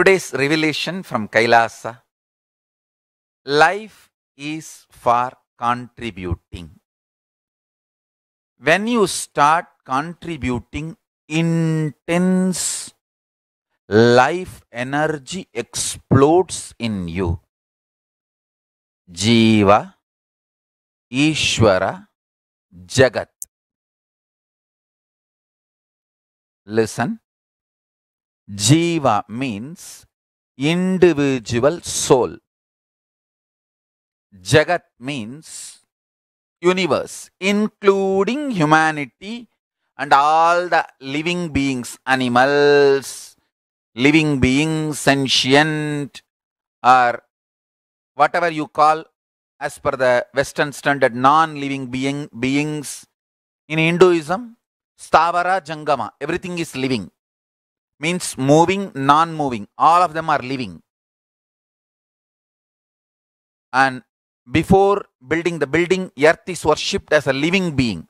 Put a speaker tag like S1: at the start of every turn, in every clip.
S1: Today's revelation from Kailasa Life is for contributing. When you start contributing intense life energy
S2: explodes in you. Jiva, Ishvara, Jagat. Listen, Jiva means
S1: individual soul. Jagat means universe, including humanity and all the living beings, animals, living beings, sentient, or whatever you call as per the Western standard, non-living being, beings. In Hinduism, Stavara Jangama, everything is living means moving, non moving, all of them are living. And before building the building, earth is worshipped as a living being.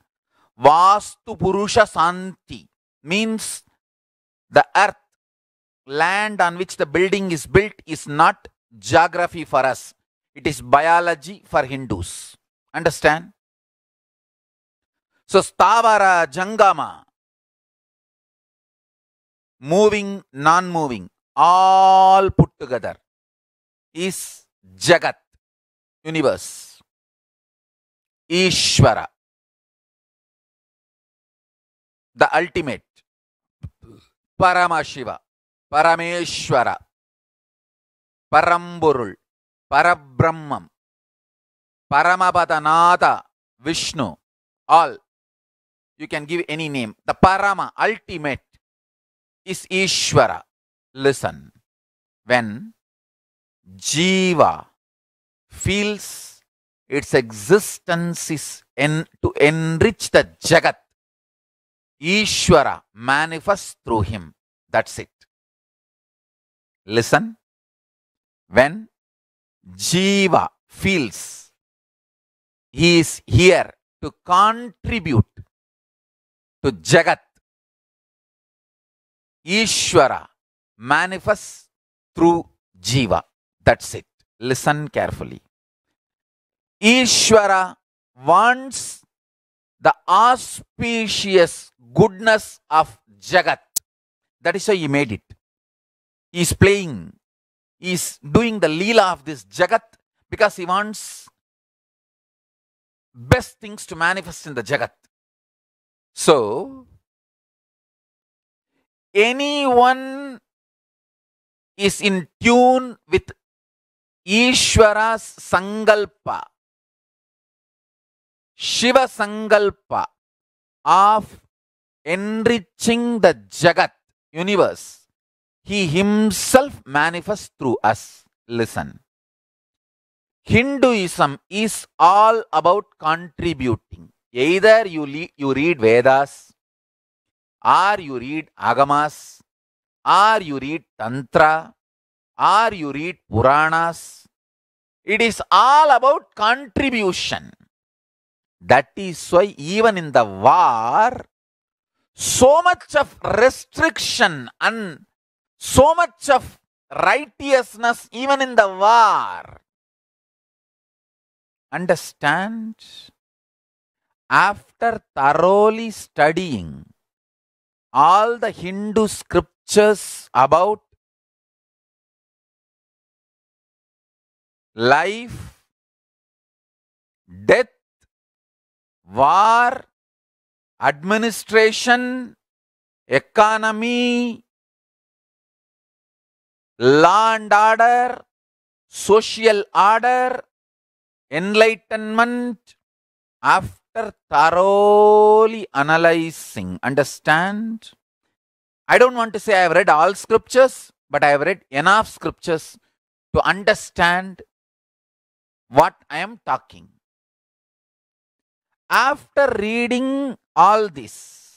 S1: Vastu Purusha Santi means the earth, land on which the building is built, is not geography for us, it is biology for Hindus. Understand? So, Stavara Jangama
S2: moving, non moving, all put together is Jagat, universe, Ishvara, the ultimate, Paramashiva, Parameshwara,
S1: Paramburul, Parabrahmam, Paramapadanata, Vishnu, all. You can give any name. The Parama, ultimate. is Ishvara. Listen, when Jiva feels its existence is en- to enrich the Jagat, Ishvara
S2: manifests through him. That's it. Listen, when Jiva feels
S1: he is here to contribute to Jagat, Ishwara manifests through Jiva. That's it. Listen carefully. Ishwara wants the auspicious goodness of Jagat. That is how he made it. He is playing, he is doing the Leela of this Jagat because he wants
S2: best things to manifest in the Jagat. So, anyone is in tune with Ishwara's Sangalpa,
S1: Shiva Sangalpa of enriching the Jagat, universe, he himself manifests through us. Listen. Hinduism is all about contributing. Either you, you read Vedas, or you read Agamas, or you read Tantra, or you read Puranas. It is all about contribution. That is why, even in the war, so much of restriction and so much of righteousness, even in the war. Understand? After thoroughly studying,
S2: all the Hindu scriptures about life, death, war, administration, economy, law and
S1: order, social order, enlightenment, after after thoroughly analyzing, understand? I don't want to say I have read all scriptures, but I have read enough scriptures to understand what I am talking. After reading all this,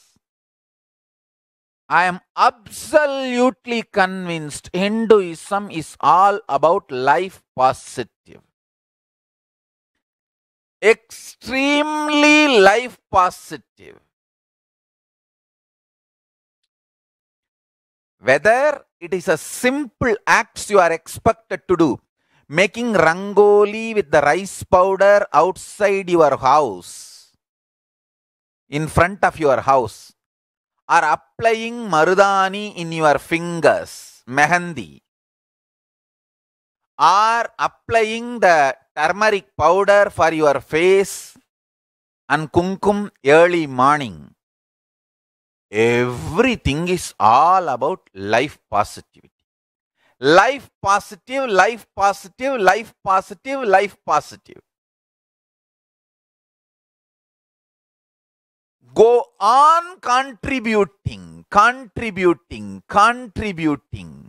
S1: I am absolutely convinced Hinduism is all
S2: about life positive extremely life positive.
S1: Whether it is a simple acts you are expected to do, making rangoli with the rice powder outside your house, in front of your house, or applying marudani in your fingers, mehendi, are applying the turmeric powder for your face and kumkum early morning everything is all about life positivity life positive life positive life positive life positive
S2: go on contributing contributing contributing